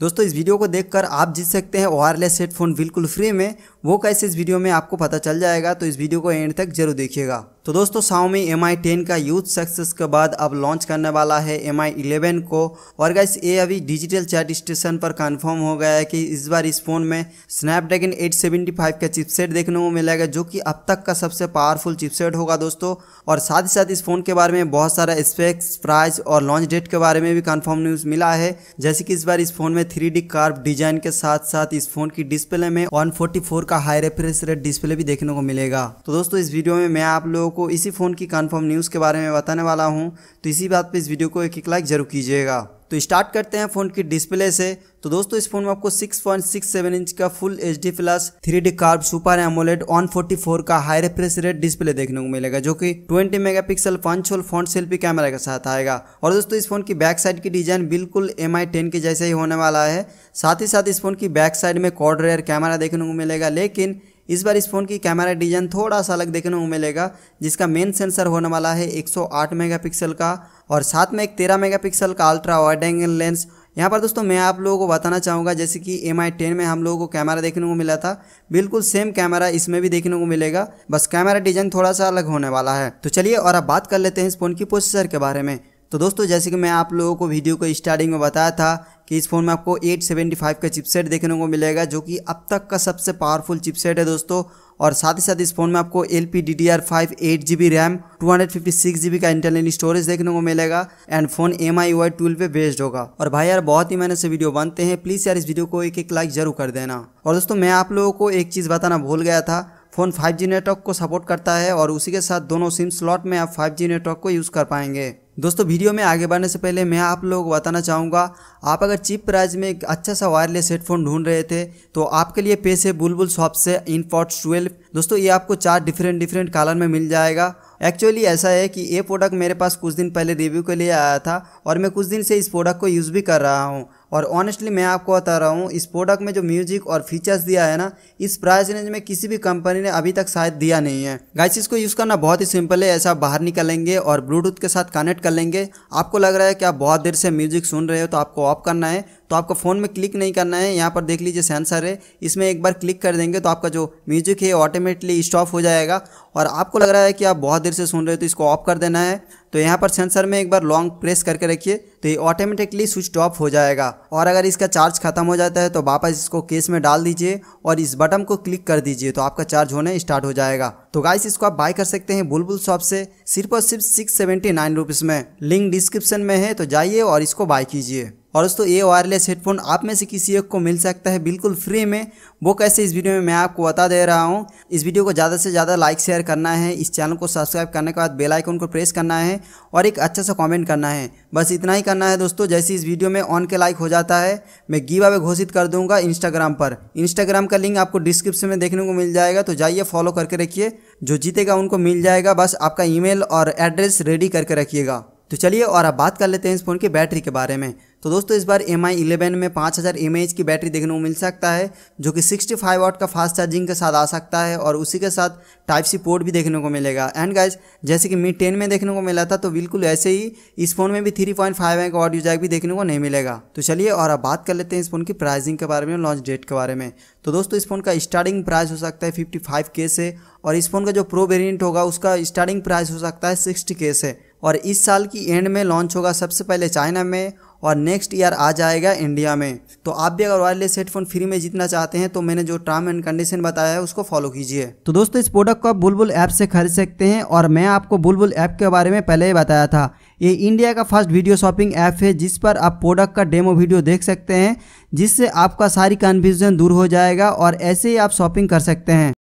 दोस्तों इस वीडियो को देखकर आप जीत सकते हैं वायरलेस हेडफोन बिल्कुल फ्री में वो कैसे इस वीडियो में आपको पता चल जाएगा तो इस वीडियो को एंड तक जरूर देखिएगा तो दोस्तों Xiaomi Mi 10 का यूथ सक्सेस के बाद अब लॉन्च करने वाला है Mi 11 को और गैस ये अभी डिजिटल चैट स्टेशन पर कंफर्म हो गया है कि इस बार इस फोन में स्नैपड्रैगन 875 का चिपसेट देखने को मिलेगा जो कि अब तक का सबसे पावरफुल चिपसेट होगा दोस्तों और साथ ही साथ इस फोन के बारे में बहुत सारा स्पेक्स प्राइस और लॉन्च डेट के बारे में भी कन्फर्म न्यूज मिला है जैसे कि इस बार इस फोन में थ्री डी कार्व डिजाइन के साथ साथ इस फोन की डिस्प्ले में वन फोर्टी फोर का हाई रेफ्रेश रेट डिस्प्ले भी देखने को मिलेगा तो दोस्तों इस वीडियो में मैं आप लोगों को इसी फ़ोन की कन्फर्म न्यूज़ के बारे में बताने वाला हूँ तो इसी बात पर इस वीडियो को एक एक लाइक जरूर कीजिएगा तो स्टार्ट करते हैं फ़ोन की डिस्प्ले से तो दोस्तों इस फोन में आपको 6.67 इंच का full H D plus three D curved super forty 144 का हाई रेफ्रेश रेट डिस्प्ले देखने को मिलेगा जो कि 20 megapixel punch hole front selfie camera के साथ आएगा और दोस्तों इस फोन की बैक साइड की डिजाइन बिल्कुल एम आई टेन के जैसे ही होने वाला है साथ ही साथ इस फोन की बैक साइड में कॉड रेयर कैमरा देखने को मिलेगा लेकिन इस बार इस फ़ोन की कैमरा डिजाइन थोड़ा सा अलग देखने को मिलेगा जिसका मेन सेंसर होने वाला है 108 मेगापिक्सल का और साथ में एक 13 मेगापिक्सल का अल्ट्रा वाइड एंगल लेंस यहाँ पर दोस्तों मैं आप लोगों को बताना चाहूँगा जैसे कि एम आई टेन में हम लोगों को कैमरा देखने को मिला था बिल्कुल सेम कैमरा इसमें भी देखने को मिलेगा बस कैमरा डिजाइन थोड़ा सा अलग होने वाला है तो चलिए और अब बात कर लेते हैं इस फ़ोन की प्रोसेसर के बारे में तो दोस्तों जैसे कि मैं आप लोगों को वीडियो को स्टार्टिंग में बताया था कि इस फ़ोन में आपको 875 का चिपसेट देखने को मिलेगा जो कि अब तक का सबसे पावरफुल चिपसेट है दोस्तों और साथ ही साथ इस फोन में आपको L P D D R five eight G B RAM two hundred fifty six G B का इंटरनल स्टोरेज देखने को मिलेगा and phone M I Y twelve पे बेस्ड होगा और भाई यार बहुत ही मेहनत से वीडियो बनते हैं प्लीज़ यार इस वीडियो को एक एक लाइक जरूर कर देना और दोस्तों मैं आप लोगों को एक चीज़ बताना भूल गया था फ़ोन 5G नेटवर्क को सपोर्ट करता है और उसी के साथ दोनों सिम स्लॉट में आप 5G नेटवर्क को यूज़ कर पाएंगे दोस्तों वीडियो में आगे बढ़ने से पहले मैं आप लोगों को बताना चाहूँगा आप अगर चीप प्राइस में एक अच्छा सा वायरलेस हेडफोन ढूंढ रहे थे तो आपके लिए पेश है बुलबुल शॉप से इनपॉट ट्वेल्व दोस्तों ये आपको चार डिफरेंट डिफरेंट कलर में मिल जाएगा एक्चुअली ऐसा है कि ये प्रोडक्ट मेरे पास कुछ दिन पहले रिव्यू के लिए आया था और मैं कुछ दिन से इस प्रोडक्ट को यूज़ भी कर रहा हूँ और ऑनेस्टली मैं आपको बता रहा हूँ इस प्रोडक्ट में जो म्यूजिक और फीचर्स दिया है ना इस प्राइस रेंज में किसी भी कंपनी ने अभी तक शायद दिया नहीं है गाइस इसको यूज़ करना बहुत ही सिंपल है ऐसा बाहर निकलेंगे और ब्लूटूथ के साथ कनेक्ट कर लेंगे आपको लग रहा है कि आप बहुत देर से म्यूजिक सुन रहे हो तो आपको ऑफ करना है तो आपको फ़ोन में क्लिक नहीं करना है यहाँ पर देख लीजिए सेंसर है इसमें एक बार क्लिक कर देंगे तो आपका जो म्यूजिक है ऑटोमेटिकली स्टॉप हो जाएगा और आपको लग रहा है कि आप बहुत देर से सुन रहे हो तो इसको ऑफ कर देना है तो यहाँ पर सेंसर में एक बार लॉन्ग प्रेस करके रखिए तो ये ऑटोमेटिकली स्विच ऑफ हो जाएगा और अगर इसका चार्ज खत्म हो जाता है तो वापस इसको केस में डाल दीजिए और इस बटन को क्लिक कर दीजिए तो आपका चार्ज होने स्टार्ट हो जाएगा तो गाइस इसको आप बाय कर सकते हैं बुलबुल शॉप से सिर्फ और सिर्फ सिक्स सेवेंटी नाइन रुपीज़ में लिंक डिस्क्रिप्शन में है तो जाइए और इसको बाय कीजिए और दोस्तों ये वायरलेस हेडफोन आप में से किसी एक को मिल सकता है बिल्कुल फ्री में वो कैसे इस वीडियो में मैं आपको बता दे रहा हूँ इस वीडियो को ज़्यादा से ज़्यादा लाइक शेयर करना है इस चैनल को सब्सक्राइब करने के बाद बेल आइकन को प्रेस करना है और एक अच्छा सा कमेंट करना है बस इतना ही करना है दोस्तों जैसे इस वीडियो में ऑन के लाइक हो जाता है मैं गिव अवे घोषित कर दूंगा इंस्टाग्राम पर इंस्टाग्राम का लिंक आपको डिस्क्रिप्शन में देखने को मिल जाएगा तो जाइए फॉलो करके रखिए जो जीतेगा उनको मिल जाएगा बस आपका ई और एड्रेस रेडी करके रखिएगा तो चलिए और अब बात कर लेते हैं इस फ़ोन की बैटरी के बारे में तो दोस्तों इस बार एम आई इलेवन में पाँच हज़ार एम एच की बैटरी देखने को मिल सकता है जो कि सिक्सटी फाइव वाट का फास्ट चार्जिंग के साथ आ सकता है और उसी के साथ टाइप सी पोर्ट भी देखने को मिलेगा एंड गाइज जैसे कि मी टेन में देखने को मिला था तो बिल्कुल ऐसे ही इस फोन में भी थ्री पॉइंट फाइव एम का ऑडियो जैक भी देखने को नहीं मिलेगा तो चलिए और अब बात कर लेते हैं इस फोन की प्राइसिंग के बारे में लॉन्च डेट के बारे में तो दोस्तों इस फोन का स्टार्टिंग प्राइस हो सकता है फिफ्टी फाइव के से और इस फोन का जो प्रो वेरियंट होगा उसका स्टार्टिंग प्राइस हो सकता है सिक्सटी के से और इस साल की एंड में लॉन्च होगा सबसे पहले चाइना में और नेक्स्ट ईयर आ जाएगा इंडिया में तो आप भी अगर वायरलेस हेडफोन फ्री में जीतना चाहते हैं तो मैंने जो टर्म एंड कंडीशन बताया है उसको फॉलो कीजिए तो दोस्तों इस प्रोडक्ट को आप बुलबुल ऐप से खरीद सकते हैं और मैं आपको बुलबुल ऐप के बारे में पहले ही बताया था ये इंडिया का फर्स्ट वीडियो शॉपिंग ऐप है जिस पर आप प्रोडक्ट का डेमो वीडियो देख सकते हैं जिससे आपका सारी कन्फ्यूजन दूर हो जाएगा और ऐसे ही आप शॉपिंग कर सकते हैं